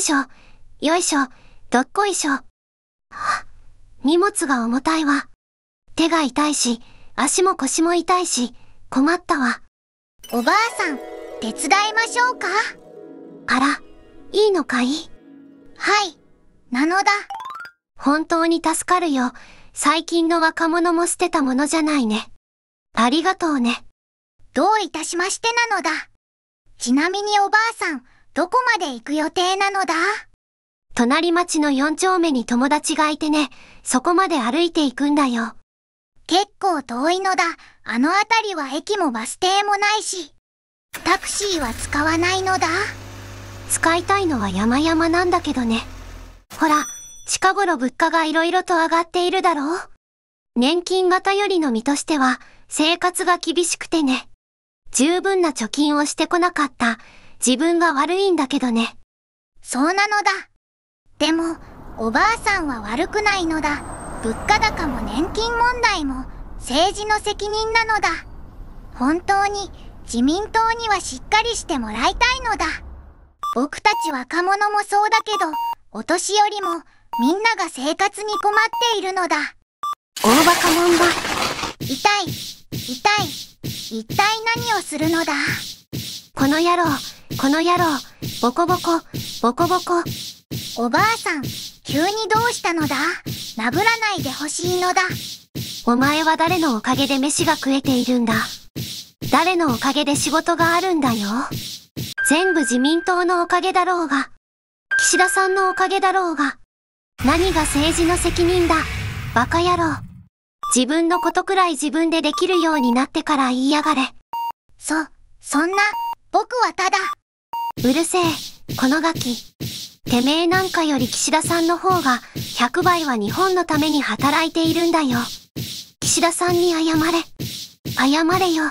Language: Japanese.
いしょ、よいしょ、どっこいしょ。荷物が重たいわ。手が痛いし、足も腰も痛いし、困ったわ。おばあさん、手伝いましょうかあら、いいのかいはい、なのだ。本当に助かるよ。最近の若者も捨てたものじゃないね。ありがとうね。どういたしましてなのだ。ちなみにおばあさん、どこまで行く予定なのだ隣町の四丁目に友達がいてね、そこまで歩いて行くんだよ。結構遠いのだ。あの辺りは駅もバス停もないし。タクシーは使わないのだ。使いたいのは山々なんだけどね。ほら、近頃物価が色々と上がっているだろう。年金型よりの身としては、生活が厳しくてね。十分な貯金をしてこなかった自分が悪いんだけどね。そうなのだ。でも、おばあさんは悪くないのだ。物価高も年金問題も政治の責任なのだ。本当に自民党にはしっかりしてもらいたいのだ。僕たち若者もそうだけど、お年寄りもみんなが生活に困っているのだ。大バカもんが、痛い、痛い、一体何をするのだ。この野郎、この野郎、ボコボコ、ボコボコ。おばあさん、急にどうしたのだ殴らないでほしいのだ。お前は誰のおかげで飯が食えているんだ。誰のおかげで仕事があるんだよ。全部自民党のおかげだろうが、岸田さんのおかげだろうが、何が政治の責任だ、バカ野郎。自分のことくらい自分でできるようになってから言いやがれ。そ、そんな、僕はただ。うるせえ、このガキ。てめえなんかより岸田さんの方が、100倍は日本のために働いているんだよ。岸田さんに謝れ。謝れよ。